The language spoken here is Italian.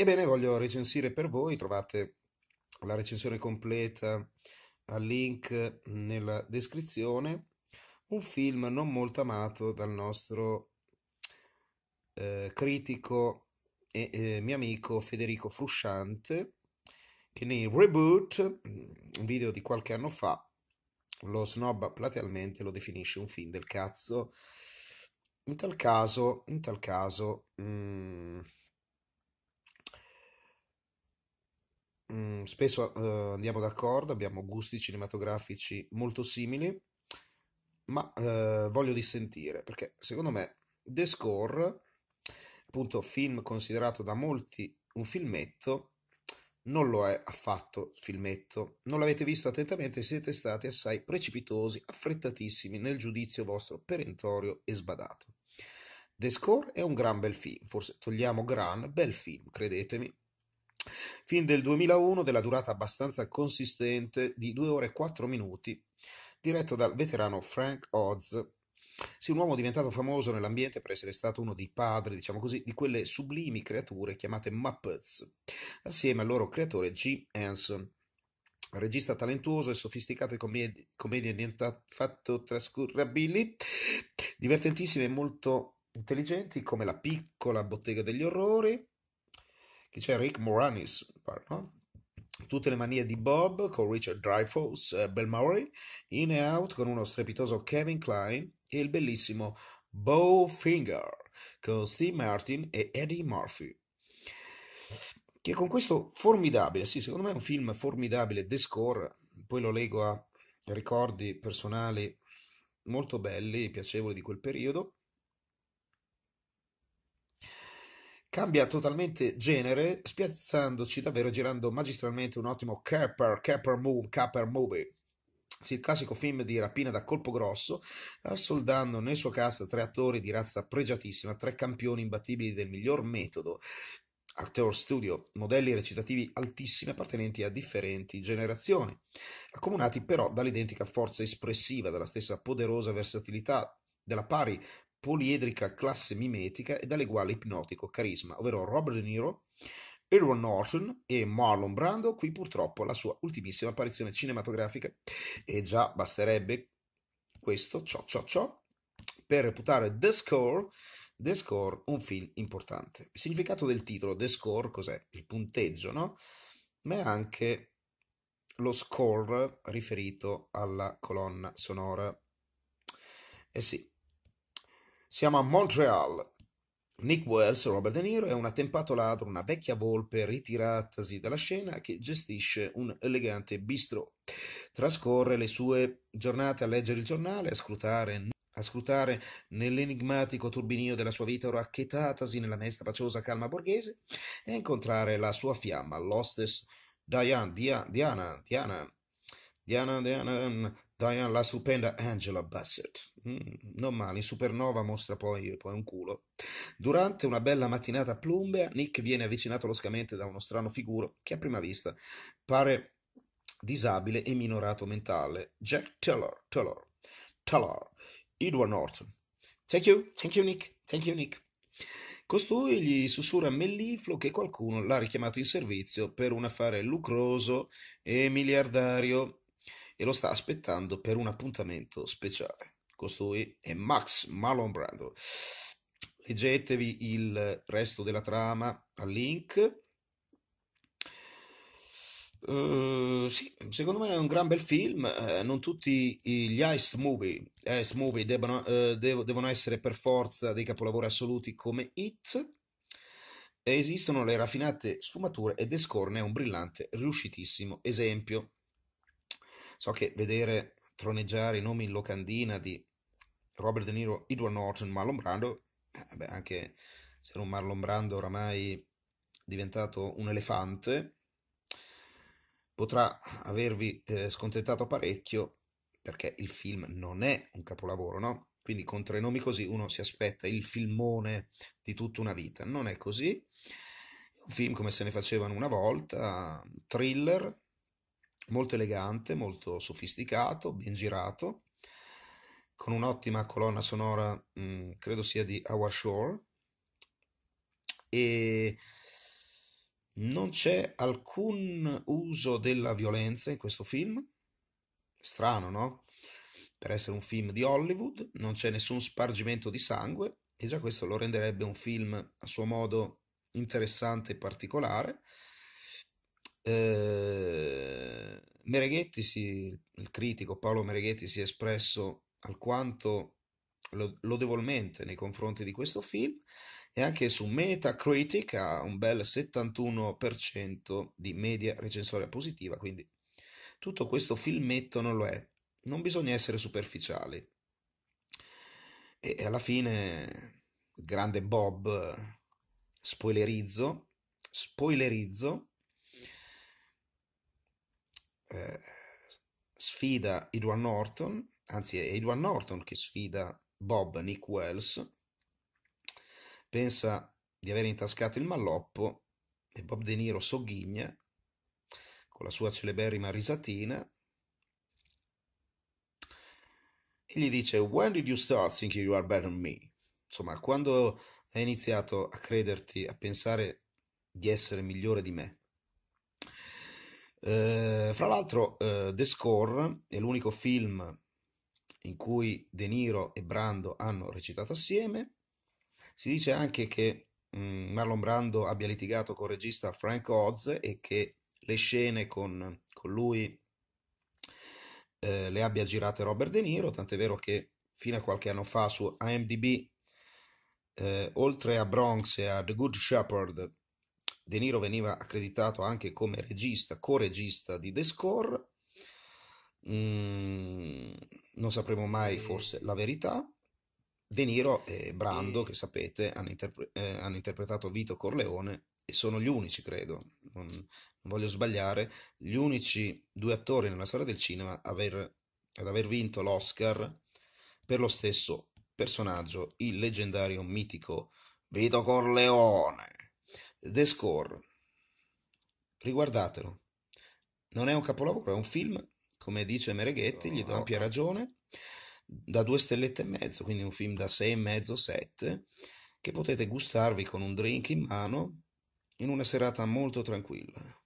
Ebbene, voglio recensire per voi, trovate la recensione completa al link nella descrizione, un film non molto amato dal nostro eh, critico e eh, mio amico Federico Frusciante, che nei Reboot, un mm, video di qualche anno fa, lo snobba platealmente, lo definisce un film del cazzo. In tal caso, in tal caso... Mh, mm, mh, mm, spesso uh, andiamo d'accordo, abbiamo gusti cinematografici molto simili, ma uh, voglio dissentire perché secondo me The Score, appunto film considerato da molti un filmetto, non lo è affatto filmetto. Non l'avete visto attentamente, siete stati assai precipitosi, affrettatissimi nel giudizio vostro perentorio e sbadato. The Score è un gran bel film, forse togliamo gran bel film, credetemi, Film del 2001 della durata abbastanza consistente di 2 ore e 4 minuti, diretto dal veterano Frank Oz. Sì, un uomo diventato famoso nell'ambiente per essere stato uno dei padri, diciamo così, di quelle sublimi creature chiamate Muppets, assieme al loro creatore Jim Henson. Regista talentuoso e sofisticato in commedie, nient'affatto trascurabili, divertentissime e molto intelligenti come La piccola bottega degli orrori, che c'è Rick Moranis, pardon, Tutte le manie di Bob con Richard Dreyfuss, eh, Bell Murray, In e Out con uno strepitoso Kevin Klein e il bellissimo Bowfinger con Steve Martin e Eddie Murphy. Che con questo formidabile, sì, secondo me è un film formidabile, The Score, poi lo leggo a ricordi personali molto belli e piacevoli di quel periodo. Cambia totalmente genere, spiazzandoci davvero girando magistralmente un ottimo capper, capper move, capper movie. Sì, il classico film di rapina da colpo grosso, assoldando nel suo cast tre attori di razza pregiatissima, tre campioni imbattibili del miglior metodo. Actor Studio, modelli recitativi altissimi appartenenti a differenti generazioni, accomunati però dall'identica forza espressiva, dalla stessa poderosa versatilità, della pari poliedrica classe mimetica e dall'eguale ipnotico carisma, ovvero Robert De Niro, Aaron Norton e Marlon Brando, qui purtroppo la sua ultimissima apparizione cinematografica. E già basterebbe questo, ciò, ciò, ciò, per reputare The Score, The Score un film importante. Il significato del titolo, The Score, cos'è? Il punteggio, no? Ma è anche lo score riferito alla colonna sonora. Eh sì, siamo a Montreal. Nick Wells, Robert De Niro, è un attempato ladro, una vecchia volpe ritiratasi dalla scena che gestisce un elegante bistro. Trascorre le sue giornate a leggere il giornale, a scrutare a scrutare nell'enigmatico turbinio della sua vita racchettatasi nella mesta paciosa calma borghese e a incontrare la sua fiamma, l'hostess Diane, Diana, Diana, Diana, Diana, Diana, Diana, la stupenda Angela Bassett. Mm, non male, in supernova mostra poi, poi, un culo. Durante una bella mattinata plumbea, Nick viene avvicinato loscamente da uno strano figuro che a prima vista pare disabile e minorato mentale. Jack Taylor, Taylor, Taylor, Edward Norton. Thank you, thank you Nick, thank you Nick. Costui gli sussurra mellifluo che qualcuno l'ha richiamato in servizio per un affare lucroso e miliardario e lo sta aspettando per un appuntamento speciale. Costui è Max Marlon Brando. Leggetevi il resto della trama al link. Uh, sì, secondo me è un gran bel film. Uh, non tutti gli ice movie, ice movie debbano, uh, eh, dev- devono essere per forza dei capolavori assoluti come It. esistono le raffinate sfumature e Descorne è un brillante, riuscitissimo esempio. So che vedere troneggiare i nomi in locandina di Robert De Niro, Edward Norton, Marlon Brando, eh, beh, anche se era un Marlon Brando oramai diventato un elefante, potrà avervi eh, scontentato parecchio perché il film non è un capolavoro, no? Quindi con tre nomi così uno si aspetta il filmone di tutta una vita. Non è così. un film come se ne facevano una volta, thriller, molto elegante, molto sofisticato, ben girato, con un'ottima colonna sonora, mh, mm, credo sia di Our Shore, e non c'è alcun uso della violenza in questo film. Strano, no? Per essere un film di Hollywood, non c'è nessun spargimento di sangue, e già questo lo renderebbe un film a suo modo interessante e particolare. Eh, Mereghetti, si, il critico Paolo Mereghetti, si è espresso alquanto lodevolmente nei confronti di questo film e anche su Metacritic ha un bel 71% di media recensoria positiva, quindi tutto questo filmetto non lo è. Non bisogna essere superficiali. E alla fine, grande Bob, spoilerizzo, spoilerizzo, eh, sfida Edward Norton anzi è Edward Norton che sfida Bob Nick Wells, pensa di aver intascato il malloppo e Bob De Niro sogghigna con la sua celeberrima risatina e gli dice When did you start thinking you are better than me? Insomma, quando hai iniziato a crederti, a pensare di essere migliore di me? Eh, fra l'altro, eh, The Score è l'unico film in cui De Niro e Brando hanno recitato assieme. Si dice anche che mh, mm, Marlon Brando abbia litigato col regista Frank Oz e che le scene con, con lui eh, le abbia girate Robert De Niro, tant'è vero che fino a qualche anno fa su IMDb, eh, oltre a Bronx e a The Good Shepherd, De Niro veniva accreditato anche come regista, co-regista di The Score. Mm, non sapremo mai forse la verità. De Niro e Brando, mm. che sapete, hanno, interpre- eh, hanno interpretato Vito Corleone e sono gli unici, credo, non, non, voglio sbagliare, gli unici due attori nella storia del cinema aver, ad aver vinto l'Oscar per lo stesso personaggio, il leggendario mitico Vito Corleone. The Score. Riguardatelo. Non è un capolavoro, è un film come dice Mereghetti, gli do ah, ampia ah. ragione, da due stellette e mezzo, quindi un film da sei e mezzo, sette, che potete gustarvi con un drink in mano in una serata molto tranquilla.